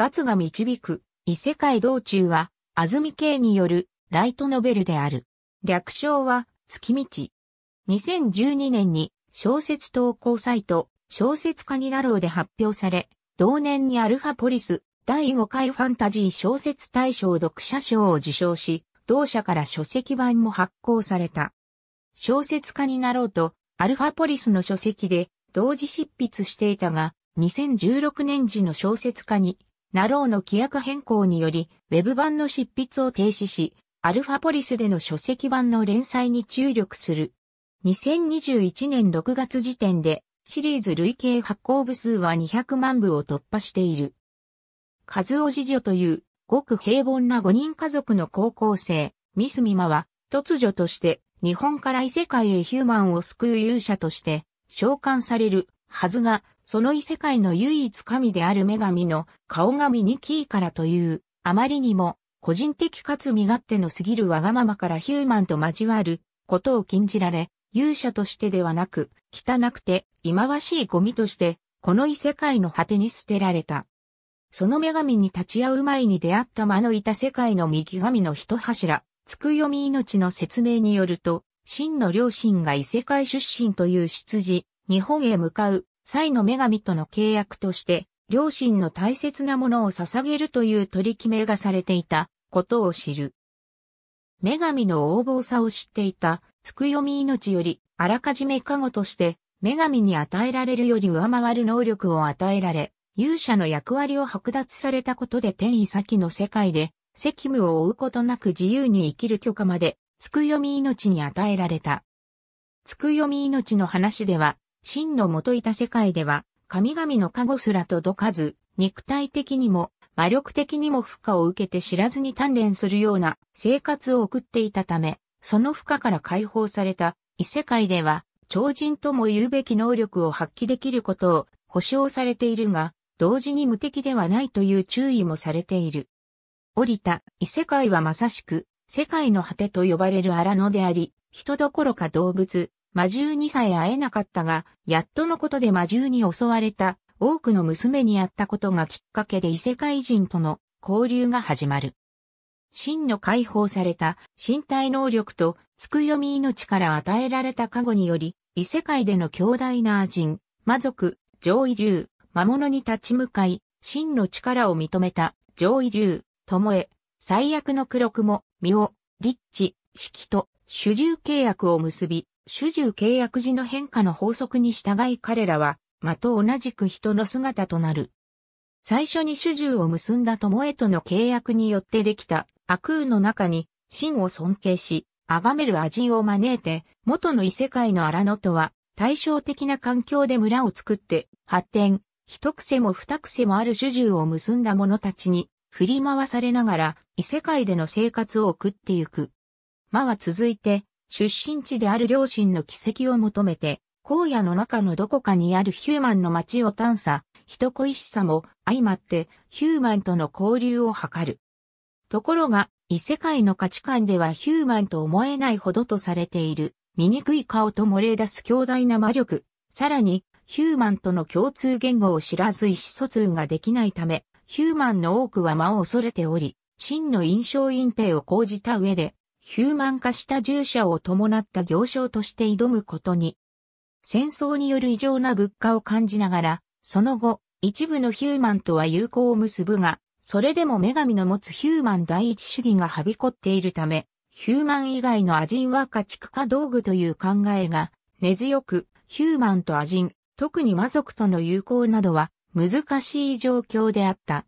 ガツが導く異世界道中は、安住圭によるライトノベルである。略称は月道。2012年に小説投稿サイト小説家になろうで発表され、同年にアルファポリス第5回ファンタジー小説大賞読者賞を受賞し、同社から書籍版も発行された。小説家になろうと、アルファポリスの書籍で同時執筆していたが、2016年時の小説家にナローの規約変更により、ウェブ版の執筆を停止し、アルファポリスでの書籍版の連載に注力する。2021年6月時点で、シリーズ累計発行部数は200万部を突破している。カズオ次女という、ごく平凡な5人家族の高校生、ミスミマは、突如として、日本から異世界へヒューマンを救う勇者として、召喚されるはずが、その異世界の唯一神である女神の顔神ニキーからという、あまりにも個人的かつ身勝手のすぎるわがままからヒューマンと交わることを禁じられ、勇者としてではなく、汚くて忌まわしいゴミとして、この異世界の果てに捨てられた。その女神に立ち会う前に出会った間のいた世界の右神の一柱、つくよみ命の説明によると、真の両親が異世界出身という出自、日本へ向かう祭の女神との契約として、両親の大切なものを捧げるという取り決めがされていたことを知る。女神の横暴さを知っていた、つくよみ命より、あらかじめ加護として、女神に与えられるより上回る能力を与えられ、勇者の役割を剥奪されたことで天意先の世界で、責務を負うことなく自由に生きる許可まで、つくよみ命に与えられた。つくよみ命の話では、真の元いた世界では、神々の加護すら届かず、肉体的にも、魔力的にも負荷を受けて知らずに鍛錬するような生活を送っていたため、その負荷から解放された異世界では、超人とも言うべき能力を発揮できることを保証されているが、同時に無敵ではないという注意もされている。降りた異世界はまさしく、世界の果てと呼ばれる荒野であり、人どころか動物、魔獣にさえ会えなかったが、やっとのことで魔獣に襲われた多くの娘に会ったことがきっかけで異世界人との交流が始まる。真の解放された身体能力とつくよみ命から与えられた加護により、異世界での強大な人、魔族、上位流、魔物に立ち向かい、真の力を認めた上位流、え、最悪の黒雲、ミオ、リッチ、式と主従契約を結び、主従契約時の変化の法則に従い彼らは、まと同じく人の姿となる。最初に主従を結んだ友へとの契約によってできた悪運の中に、真を尊敬し、崇める味人を招いて、元の異世界の荒野とは、対照的な環境で村を作って、発展、一癖も二癖もある主従を結んだ者たちに、振り回されながら、異世界での生活を送ってゆく。魔は続いて、出身地である両親の軌跡を求めて、荒野の中のどこかにあるヒューマンの街を探査、人恋しさも相まってヒューマンとの交流を図る。ところが、異世界の価値観ではヒューマンと思えないほどとされている、醜い顔と漏れ出す強大な魔力、さらに、ヒューマンとの共通言語を知らず意思疎通ができないため、ヒューマンの多くは魔を恐れており、真の印象隠蔽を講じた上で、ヒューマン化した従者を伴った行商として挑むことに、戦争による異常な物価を感じながら、その後、一部のヒューマンとは友好を結ぶが、それでも女神の持つヒューマン第一主義がはびこっているため、ヒューマン以外のアジンは家畜化道具という考えが根強く、ヒューマンとアジン、特に魔族との友好などは難しい状況であった。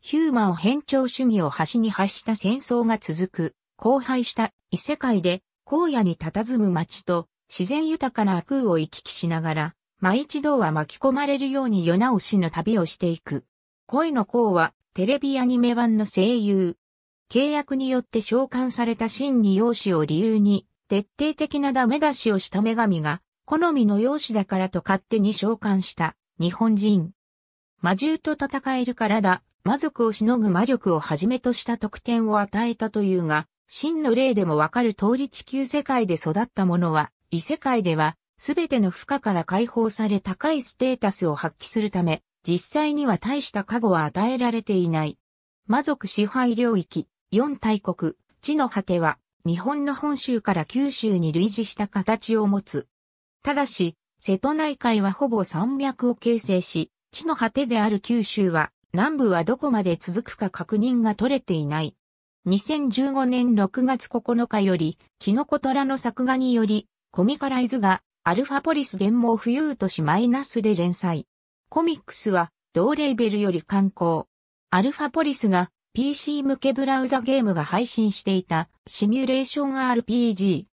ヒューマン偏重主義を端に発した戦争が続く。荒廃した異世界で荒野に佇む町と自然豊かな空を行き来しながら、毎一度は巻き込まれるように世直しの旅をしていく。恋の子はテレビアニメ版の声優。契約によって召喚された真に容姿を理由に、徹底的なダメ出しをした女神が、好みの容姿だからと勝手に召喚した日本人。魔獣と戦えるからだ、魔族をしのぐ魔力をはじめとした特典を与えたというが、真の例でもわかる通り地球世界で育ったものは、異世界では、すべての負荷から解放され高いステータスを発揮するため、実際には大した過護は与えられていない。魔族支配領域、四大国、地の果ては、日本の本州から九州に類似した形を持つ。ただし、瀬戸内海はほぼ山脈を形成し、地の果てである九州は、南部はどこまで続くか確認が取れていない。2015年6月9日より、キノコトラの作画により、コミカライズが、アルファポリス電毛浮遊都市マイナスで連載。コミックスは、同レーベルより刊行。アルファポリスが、PC 向けブラウザゲームが配信していた、シミュレーション RPG。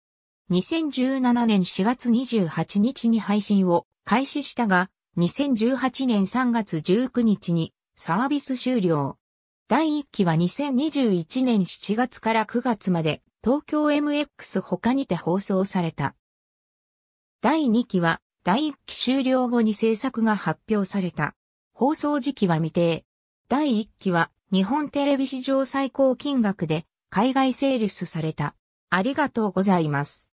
2017年4月28日に配信を開始したが、2018年3月19日にサービス終了。第1期は2021年7月から9月まで東京 MX 他にて放送された。第2期は第1期終了後に制作が発表された。放送時期は未定。第1期は日本テレビ史上最高金額で海外セールスされた。ありがとうございます。